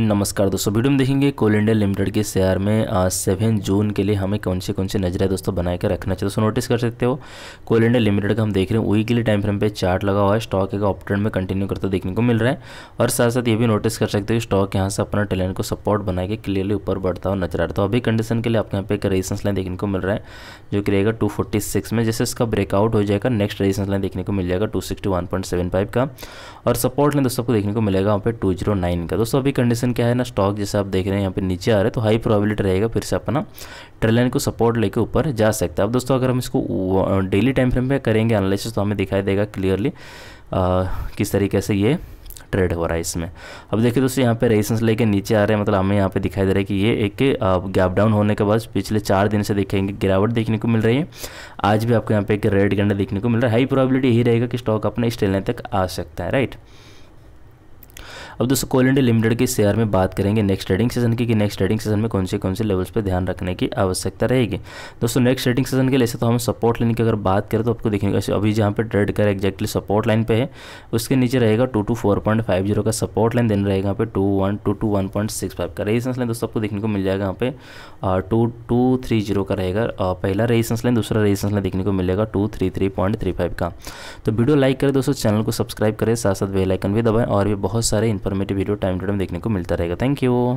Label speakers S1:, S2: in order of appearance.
S1: नमस्कार दोस्तों वीडियो में देखेंगे कोल इंडिया लिमिटेड के शेयर में आज सेवन जून के लिए हमें कौन से कौन से है दोस्तों बनाए के रखना चाहिए दोस्तों नोटिस कर सकते हो कोल इंडिया लिमिटेड का हम देख रहे हैं वीकली टाइम फ्रेम पे चार्ट लगा हुआ है स्टॉक एक ऑप में कंटिन्यू करता देखने को मिल रहा है और साथ साथ ये भी नोटिस कर सकते हो स्टॉक यहाँ से अपना टैलेंट को सपोर्ट बना के क्लियरली ऊपर बढ़ता हुआ नजर आ रहा तो अभी कंडीशन के लिए आपके यहाँ पे एक रेजिस्टेंस लाइन देखने को मिल रहा है जो कि रहेगा टू में जैसे इसका ब्रेकआउट हो जाएगा नेक्स्ट रेजिस्टेंस लाइन देखने को मिल जाएगा टू का और सपोर्ट लाइन दोस्तों को देखने को मिलेगा वहाँ पे टू का दोस्तों अभी कंडीशन कंडीशन क्या है ना स्टॉक जैसे आप देख रहे हैं यहाँ पे नीचे आ रहा है तो हाई प्रोबेबिलिटी रहेगा फिर से अपना ट्रेलाइन को सपोर्ट लेके ऊपर जा सकता है अब दोस्तों अगर हम इसको डेली टाइम फ्रेम पे करेंगे एनालिसिस तो हमें दिखाई देगा क्लियरली किस तरीके से ये ट्रेड हो रहा है इसमें अब देखिए दोस्तों यहाँ पे रेजिस्टेंस लेके नीचे आ रहे हैं मतलब हमें यहाँ पे दिखाई दे रहा है कि ये एक गैप डाउन होने के बाद पिछले चार दिन से देखेंगे गिरावट देखने को मिल रही है आज भी आपको यहाँ पे एक रेड गंडा देखने को मिल रहा है हाई प्रोबेबिलिटी यही रहेगा कि स्टॉक अपने इस तक आ सकता है राइट अब दोस्तों कोल इंडिया लिमिटेड के शेयर में बात करेंगे नेक्स्ट ट्रेडिंग सेशन की कि नेक्स्ट ट्रेडिंग सेशन में कौन से कौन से लेवल्स पर ध्यान रखने की आवश्यकता रहेगी दोस्तों नेक्स्ट ट्रेडिंग सेशन के लिए तो हम सपोर्ट लाइन की अगर बात करें तो आपको देखेंगे अभी जहाँ पर ट्रेड कर एक्जैक्टली सपोर्ट लाइन पर है उसके नीचे रहेगा two two four point five zero का सपोर्ट लाइन देन रहेगा यहाँ पर two one two two one point six five का रेजिस्टेंस लाइन दोस्तों आपको देखने को मिल जाएगा यहाँ पे टू टू थ्री जीरो का रहेगा पहला रेजिस्टेंस लाइन दूसरा रेजिस्टेंस लाइन देखने को मिलेगा two three three point three five का तो वीडियो लाइक करें दोस्तों चैनल को सब्सक्राइब करें साथ साथ बेलाइकन भी दबाएं और भी बहुत सारे इन्फॉर्म पर मेरे वीडियो टाइम टू टाइम देखने को मिलता रहेगा थैंक यू